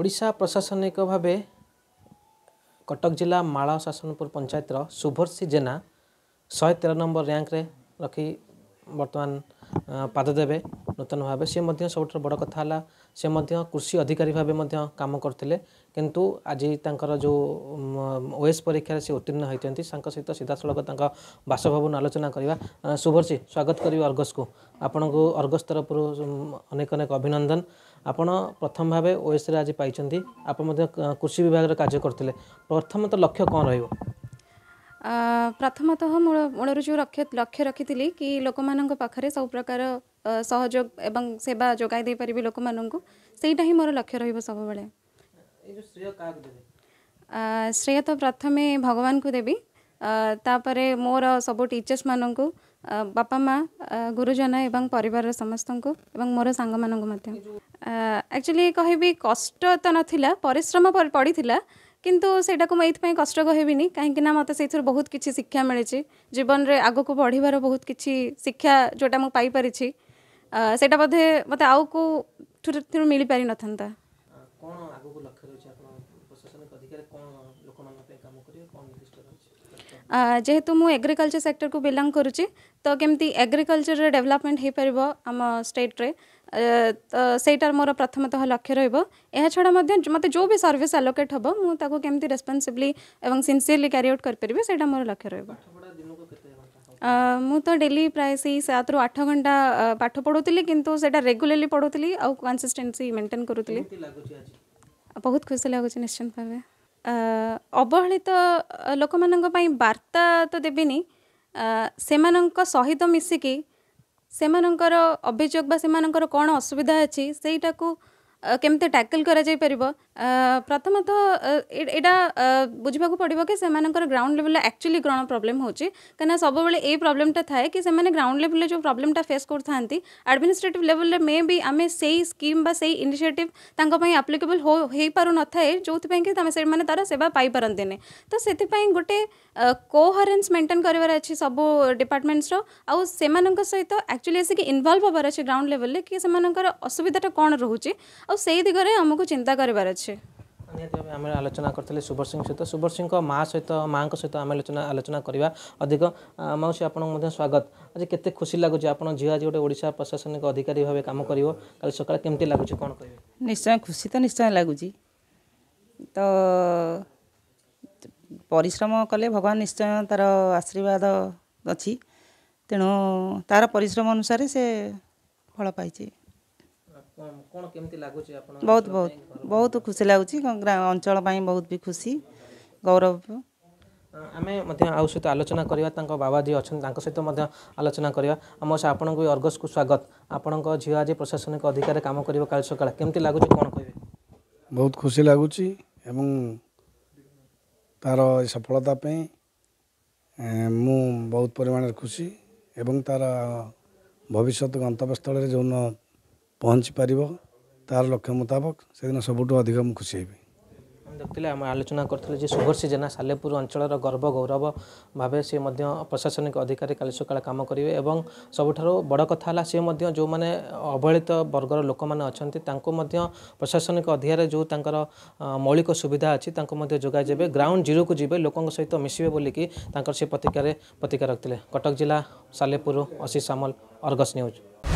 ଓଡ଼ିଶା ପ୍ରଶାସନିକ ଭାବେ କଟକ ଜିଲ୍ଲା ମାଳ ଶାସନପୁର ପଞ୍ଚାୟତର ଶୁଭଶ୍ରୀ ଜେନା ଶହେ ତେର ନମ୍ବର ରାଙ୍କରେ ରଖି ବର୍ତ୍ତମାନ ପାଦ ଦେବେ ନୂତନ ଭାବେ ସିଏ ମଧ୍ୟ ସବୁଠାରୁ ବଡ଼ କଥା ହେଲା ସେ ମଧ୍ୟ କୃଷି ଅଧିକାରୀ ଭାବେ ମଧ୍ୟ କାମ କରୁଥିଲେ କିନ୍ତୁ ଆଜି ତାଙ୍କର ଯେଉଁ ଓଏସ୍ ପରୀକ୍ଷାରେ ସେ ଉତ୍ତୀର୍ଣ୍ଣ ହୋଇଛନ୍ତି ତାଙ୍କ ସହିତ ସିଧାସଳଖ ତାଙ୍କ ବାସଭବନ ଆଲୋଚନା କରିବା ଶୁଭର୍ଷୀ ସ୍ୱାଗତ କରିବି ଅର୍ଗସ୍କୁ ଆପଣଙ୍କୁ ଅର୍ଗସ୍ ତରଫରୁ ଅନେକ ଅନେକ ଅଭିନନ୍ଦନ ଆପଣ ପ୍ରଥମ ଭାବେ ଓଏସ୍ରେ ଆଜି ପାଇଛନ୍ତି ଆପଣ ମଧ୍ୟ କୃଷି ବିଭାଗରେ କାର୍ଯ୍ୟ କରୁଥିଲେ ପ୍ରଥମତଃ ଲକ୍ଷ୍ୟ କ'ଣ ରହିବ ପ୍ରଥମତଃ ମୂଳ ମୂଳରୁ ଯେଉଁ ଲକ୍ଷ୍ୟ ରଖିଥିଲି କି ଲୋକମାନଙ୍କ ପାଖରେ ସବୁ ପ୍ରକାର ସହଯୋଗ ଏବଂ ସେବା ଯୋଗାଇ ଦେଇପାରିବି ଲୋକମାନଙ୍କୁ ସେଇଟା ହିଁ ମୋର ଲକ୍ଷ୍ୟ ରହିବ ସବୁବେଳେ ଶ୍ରେୟ ତ ପ୍ରଥମେ ଭଗବାନଙ୍କୁ ଦେବି ତାପରେ ମୋର ସବୁ ଟିଚର୍ସମାନଙ୍କୁ ବାପା ମା ଗୁରୁଜନ ଏବଂ ପରିବାରର ସମସ୍ତଙ୍କୁ ଏବଂ ମୋର ସାଙ୍ଗମାନଙ୍କୁ ମଧ୍ୟ ଆକ୍ଚୁଆଲି କହିବି କଷ୍ଟ ତ ନଥିଲା ପରିଶ୍ରମ ପଡ଼ିଥିଲା କିନ୍ତୁ ସେଇଟାକୁ ମୁଁ ଏଇଥିପାଇଁ କଷ୍ଟ କହିବିନି କାହିଁକିନା ମୋତେ ସେଇଥିରୁ ବହୁତ କିଛି ଶିକ୍ଷା ମିଳିଛି ଜୀବନରେ ଆଗକୁ ବଢ଼ିବାର ବହୁତ କିଛି ଶିକ୍ଷା ଯେଉଁଟା ମୁଁ ପାଇପାରିଛି ସେଇଟା ବୋଧେ ମୋତେ ଆଉ କେଉଁଥିରୁ ମିଳିପାରିନଥାନ୍ତା କ'ଣ ଆଗକୁ ଲକ୍ଷ୍ୟ ପ୍ରଶାସନିକ ଅଧିକାରୀ କ'ଣ ଲୋକମାନଙ୍କ ପାଇଁ କାମ କରିବେ କ'ଣ ନିର୍ଦ୍ଦିଷ୍ଟ ରହିଛି ଯେହେତୁ ମୁଁ ଏଗ୍ରିକଲଚର ସେକ୍ଟରକୁ ବିଲଙ୍ଗ କରୁଛି ତ କେମିତି ଏଗ୍ରିକଲଚରରେ ଡେଭଲପମେଣ୍ଟ ହୋଇପାରିବ ଆମ ଷ୍ଟେଟ୍ରେ ତ ସେଇଟାର ମୋର ପ୍ରଥମତଃ ଲକ୍ଷ୍ୟ ରହିବ ଏହା ଛଡ଼ା ମଧ୍ୟ ମୋତେ ଯେଉଁ ବି ସର୍ଭିସ୍ ଆଲୋକେଟ୍ ହେବ ମୁଁ ତାକୁ କେମିତି ରେସ୍ପନ୍ସିବଲି ଏବଂ ସିନ୍ସିୟରଲି କ୍ୟାରି ଆଉଟ୍ କରିପାରିବି ସେଇଟା ମୋର ଲକ୍ଷ୍ୟ ରହିବ ମୁଁ ତ ଡେଲି ପ୍ରାୟ ସେଇ ସାତରୁ ଆଠ ଘଣ୍ଟା ପାଠ ପଢ଼ୁଥିଲି କିନ୍ତୁ ସେଇଟା ରେଗୁଲାରଲି ପଢ଼ୁଥିଲି ଆଉ କନସିଷ୍ଟେନ୍ସି ମେଣ୍ଟେନ୍ କରୁଥିଲି ଲାଗୁଛି ଆଜି ବହୁତ ଖୁସି ଲାଗୁଛି ନିଶ୍ଚିନ୍ତ ଭାବେ ଅବହେଳିତ ଲୋକମାନଙ୍କ ପାଇଁ ବାର୍ତ୍ତା ତ ଦେବିନି ସେମାନଙ୍କ ସହିତ ମିଶିକି ସେମାନଙ୍କର ଅଭିଯୋଗ ବା ସେମାନଙ୍କର କ'ଣ ଅସୁବିଧା ଅଛି ସେଇଟାକୁ କେମିତି ଟ୍ୟାକେଲ୍ କରାଯାଇପାରିବ प्रथम तो यहाँ बुझाक पड़ो कि ग्राउंड लेवल एक्चुअली कौन प्रोब्लेम हो सब वे ये प्रोब्लेमटा थाए कि ग्राउंड लेवल जो प्रोब्लेमटा फेस कर था आडमिनिस्ट्रेटिव लेवल मे भी आम से ही स्कीम से ही इनिसीयटिव आप्लिकेबल हो पार न था जो कि तार सेवा पाईपारे तो से गोटे कोहरेन्स मेन्टेन कर सब डिपार्टमेंट्स रुक सहित एक्चुअली आसिक इनवल्व हो ग्राउंड लेवल कि असुविधाटा कौन रोचे आई दिगरे आमको चिंता करार अच्छे ନିହାତି ଭାବେ ଆମେ ଆଲୋଚନା କରିଥିଲେ ସୁବର ସହିତ ସୁବର ସିଂହଙ୍କ ମାଆ ସହିତ ମାଆଙ୍କ ସହିତ ଆମେ ଆଲୋଚନା ଆଲୋଚନା କରିବା ଅଧିକ ମାଉସୀ ଆପଣଙ୍କୁ ମଧ୍ୟ ସ୍ୱାଗତ ଆଜି କେତେ ଖୁସି ଲାଗୁଛି ଆପଣ ଝିଅ ଆଜି ଗୋଟେ ଓଡ଼ିଶା ପ୍ରଶାସନିକ ଅଧିକାରୀ ଭାବେ କାମ କରିବ କାଲି ସକାଳେ କେମିତି ଲାଗୁଛି କ'ଣ କହିବେ ନିଶ୍ଚୟ ଖୁସି ତ ନିଶ୍ଚୟ ଲାଗୁଛି ତ ପରିଶ୍ରମ କଲେ ଭଗବାନ ନିଶ୍ଚୟ ତାର ଆଶୀର୍ବାଦ ଅଛି ତେଣୁ ତାର ପରିଶ୍ରମ ଅନୁସାରେ ସେ ଫଳ ପାଇଛି ବହୁତ ବହୁତ ବହୁତ ଖୁସି ଲାଗୁଛି ଅଞ୍ଚଳ ପାଇଁ ବହୁତ ବି ଖୁସି ଗୌରବ ଆମେ ମଧ୍ୟ ଆଉ ସହିତ ଆଲୋଚନା କରିବା ତାଙ୍କ ବାବା ଯିଏ ଅଛନ୍ତି ତାଙ୍କ ସହିତ ମଧ୍ୟ ଆଲୋଚନା କରିବା ଆମ ସେ ଆପଣଙ୍କୁ ଅର୍ଗସ୍କୁ ସ୍ୱାଗତ ଆପଣଙ୍କ ଝିଅ ଆଜି ପ୍ରଶାସନିକ ଅଧିକାରୀ କାମ କରିବ କାଲି ସକାଳେ କେମିତି ଲାଗୁଛି କ'ଣ କହିବେ ବହୁତ ଖୁସି ଲାଗୁଛି ଏବଂ ତା'ର ଏ ସଫଳତା ପାଇଁ ମୁଁ ବହୁତ ପରିମାଣରେ ଖୁସି ଏବଂ ତା'ର ଭବିଷ୍ୟତ ଗନ୍ତବ୍ୟସ୍ଥଳରେ ଯେଉଁ ପହଞ୍ଚି ପାରିବ ତାର ଲକ୍ଷ୍ୟ ମୁତାବକ ସେଦିନ ସବୁଠୁ ଅଧିକ ମୁଁ ଖୁସି ହେବି ଦେଖିଲେ ଆମେ ଆଲୋଚନା କରିଥିଲେ ଯେ ସୁଭର୍ଷି ଜେନା ସାଲେପୁର ଅଞ୍ଚଳର ଗର୍ବ ଗୌରବ ଭାବେ ସେ ମଧ୍ୟ ପ୍ରଶାସନିକ ଅଧିକାରୀ କାଲି ସକାଳେ କାମ କରିବେ ଏବଂ ସବୁଠାରୁ ବଡ଼ କଥା ହେଲା ସେ ମଧ୍ୟ ଯେଉଁମାନେ ଅବହେଳିତ ବର୍ଗର ଲୋକମାନେ ଅଛନ୍ତି ତାଙ୍କୁ ମଧ୍ୟ ପ୍ରଶାସନିକ ଅଧିକାରରେ ଯେଉଁ ତାଙ୍କର ମୌଳିକ ସୁବିଧା ଅଛି ତାଙ୍କୁ ମଧ୍ୟ ଯୋଗାଇ ଦେବେ ଗ୍ରାଉଣ୍ଡ ଜିରୋକୁ ଯିବେ ଲୋକଙ୍କ ସହିତ ମିଶିବେ ବୋଲିକି ତାଙ୍କର ସେ ପ୍ରତିକାରେ ପ୍ରତିକାର ରଖିଥିଲେ କଟକ ଜିଲ୍ଲା ସାଲେପୁର ଅଶିଷ ସାମଲ ଅର୍ଗସ ନ୍ୟୁଜ୍